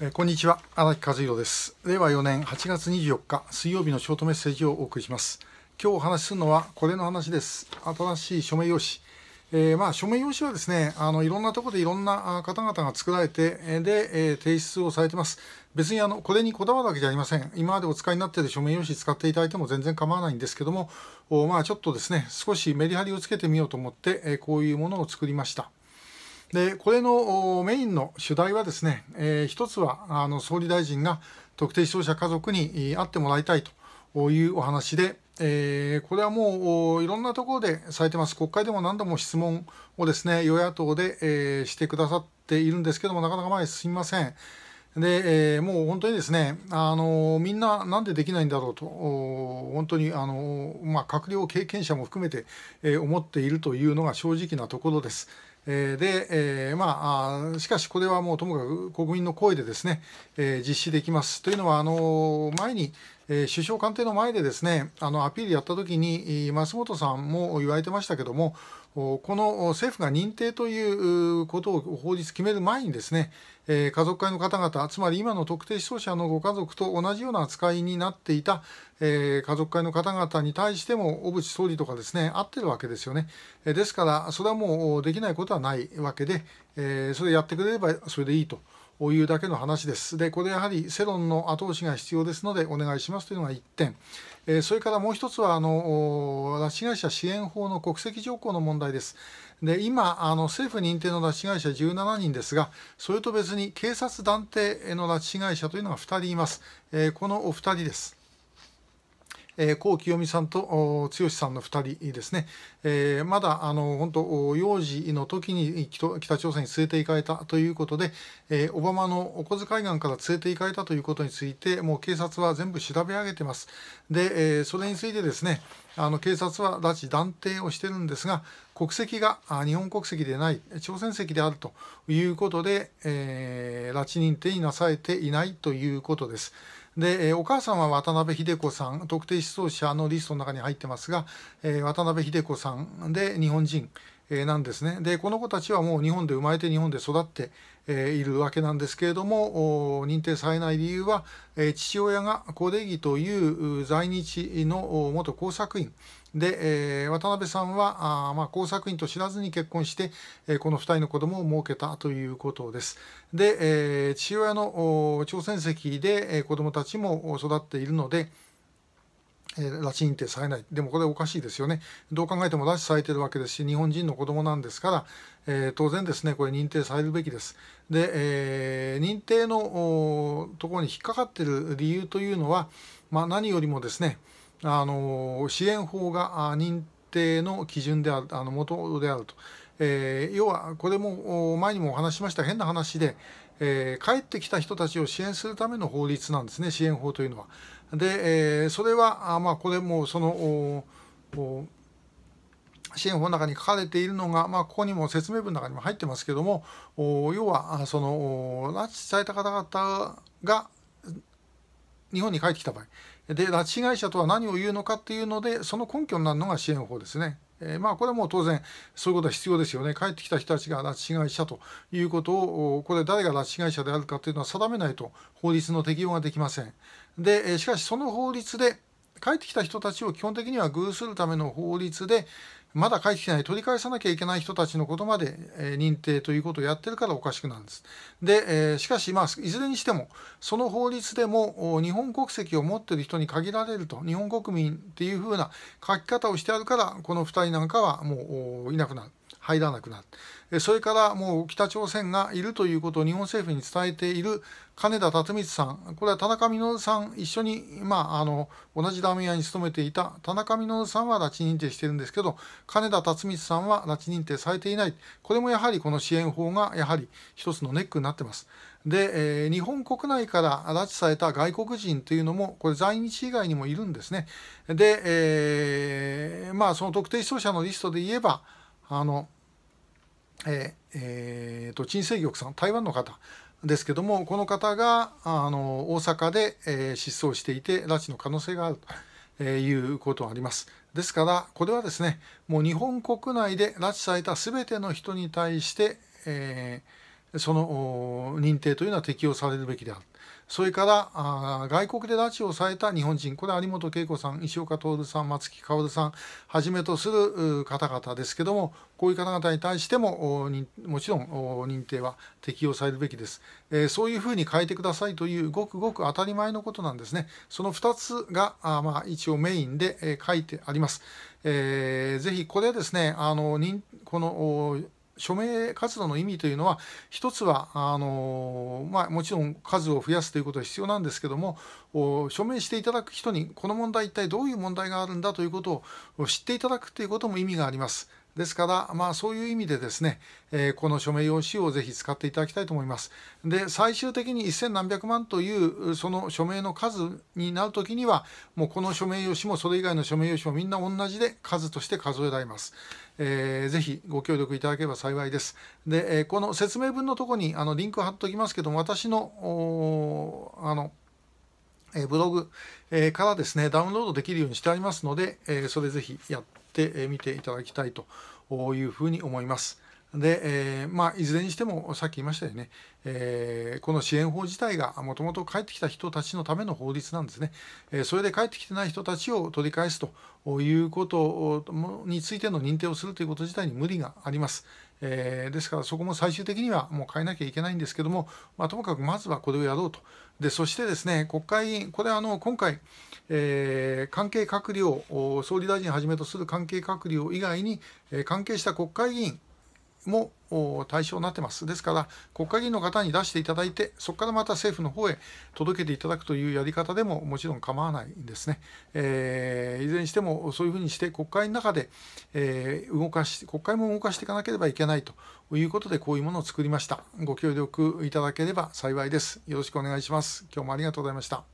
えこんにちは荒木和弘です令和4年8月24日水曜日のショートメッセージをお送りします今日お話しするのはこれの話です新しい署名用紙えー、まあ署名用紙はですねあのいろんなところでいろんな方々が作られてで、えー、提出をされてます別にあのこれにこだわるわけじゃありません今までお使いになっている署名用紙使っていただいても全然構わないんですけどもまあちょっとですね少しメリハリをつけてみようと思って、えー、こういうものを作りましたでこれのメインの主題はですね、えー、一つはあの総理大臣が特定視聴者家族に会ってもらいたいというお話で、えー、これはもういろんなところでされてます国会でも何度も質問をですね与野党で、えー、してくださっているんですけどもなかなか前に進みません。で、えー、もう本当にですね、あのみんななんでできないんだろうと、本当に、あのまあ、閣僚経験者も含めて、えー、思っているというのが正直なところです。えで、えー、まあ、しかしこれはもうともかく国民の声でですね、えー、実施できます。というのは、あの前に、えー、首相官邸の前でですねあのアピールやった時に松本さんも言われてましたけどもこの政府が認定ということを法律決める前にですね、えー、家族会の方々つまり今の特定思想者のご家族と同じような扱いになっていた、えー、家族会の方々に対しても小渕総理とかですね合ってるわけですよね、えー、ですからそれはもうできないことはないわけで、えー、それやってくれればそれでいいと。いうだけの話です。で、これやはり世論の後押しが必要ですので、お願いしますというのが1点、えー、それからもう1つはあの、拉致被害者支援法の国籍条項の問題です。で今あの、政府認定の拉致被害者17人ですが、それと別に警察団体の拉致被害者というのが2人います。えー、このお2人です。えー、清美さんと剛さんの2人ですね、えー、まだあの本当幼児の時に北朝鮮に連れて行かれたということで、えー、オバマのお小遣い岸から連れて行かれたということについてもう警察は全部調べ上げてますで、えー、それについてですねあの警察は拉致断定をしてるんですが国籍が日本国籍でない朝鮮籍であるということで、えー、拉致認定になされていないということです。で、えお母さんは渡辺秀子さん特定失踪者のリストの中に入ってますが、え渡辺秀子さんで日本人なんですね。で、この子たちはもう日本で生まれて日本で育っているわけなんですけれども、認定されない理由は、父親がコデギという在日の元工作員で、渡辺さんは、ま工作員と知らずに結婚して、この2人の子供を設けたということです。で、父親の朝鮮籍で子供たちも育っているので、え拉致認定されないでもこれおかしいですよねどう考えても拉致されてるわけですし日本人の子供なんですから、えー、当然ですねこれ認定されるべきですで、えー、認定のところに引っかかってる理由というのは、まあ、何よりもですねあの支援法が認定の基準であるあの元であると。えー、要はこれも前にもお話しました変な話で、えー、帰ってきた人たちを支援するための法律なんですね支援法というのは。で、えー、それはあ、まあ、これもその支援法の中に書かれているのが、まあ、ここにも説明文の中にも入ってますけども要はその拉致された方々が日本に帰ってきた場合で拉致被害者とは何を言うのかっていうのでその根拠になるのが支援法ですね。えー、まあこれはもう当然そういうことは必要ですよね帰ってきた人たちが拉致被害者ということをこれ誰が拉致被害者であるかというのは定めないと法律の適用ができませんでしかしその法律で帰ってきた人たちを基本的には偶するための法律でまだ帰ってきてない、取り返さなきゃいけない人たちのことまで、え認定ということをやってるからおかしくなるんです。で、えしかし、まあ、いずれにしても、その法律でも日本国籍を持ってる人に限られると、日本国民っていうふうな書き方をしてあるから、この2人なんかはもういなくなる。入らなくなっる。それからもう北朝鮮がいるということを日本政府に伝えている金田辰光さん、これは田中稔さん、一緒に、まあ、あの同じラーメン屋に勤めていた田中稔さんは拉致認定してるんですけど、金田辰光さんは拉致認定されていない、これもやはりこの支援法がやはり一つのネックになってます。で、えー、日本国内から拉致された外国人というのも、これ、在日以外にもいるんですね。で、えー、まあ、その特定失踪者のリストで言えば、あのえーえーと、陳清玉さん台湾の方ですけどもこの方があの大阪で、えー、失踪していて拉致の可能性があるということがあります。ですからこれはですねもう日本国内で拉致された全ての人に対して、えーその認定というのは適用されるべきである。それから外国で拉致をされた日本人、これは有本恵子さん、石岡徹さん、松木薫さんはじめとする方々ですけども、こういう方々に対しても、もちろん認定は適用されるべきです。そういうふうに変えてくださいという、ごくごく当たり前のことなんですね。その2つが、まあ、一応メインで、書いてあります。ぜひこれですね、あのこの署名活動の意味というのは一つはあの、まあ、もちろん数を増やすということは必要なんですけども署名していただく人にこの問題一体どういう問題があるんだということを知っていただくということも意味があります。ですから、まあ、そういう意味でですね、えー、この署名用紙をぜひ使っていただきたいと思います。で、最終的に1000何百万というその署名の数になるときには、もうこの署名用紙もそれ以外の署名用紙もみんな同じで数として数えられます。えー、ぜひご協力いただければ幸いです。で、えー、この説明文のとこにあのリンク貼っておきますけども、私の、あの、えブログ、えからですね、ダウンロードできるようにしてありますので、えそれぜひやってして見ていただきたいというふうに思います。で、えー、まあ、いずれにしてもさっき言いましたよね、えー、この支援法自体がもともと帰ってきた人たちのための法律なんですね、えー、それで帰ってきてない人たちを取り返すということについての認定をするということ自体に無理があります。えー、ですからそこも最終的にはもう変えなきゃいけないんですけども、まあ、ともかくまずはこれをやろうと。でそしてですね国会議員、これあの今回、えー、関係閣僚、総理大臣はじめとする関係閣僚以外に、えー、関係した国会議員、も対象になってます。ですから、国会議員の方に出していただいて、そこからまた政府の方へ届けていただくというやり方でももちろん構わないんですね。えー、いずれにしても、そういうふうにして国会の中で、えー、動かし、国会も動かしていかなければいけないということで、こういうものを作りました。ご協力いただければ幸いです。よろしくお願いします。今日もありがとうございました。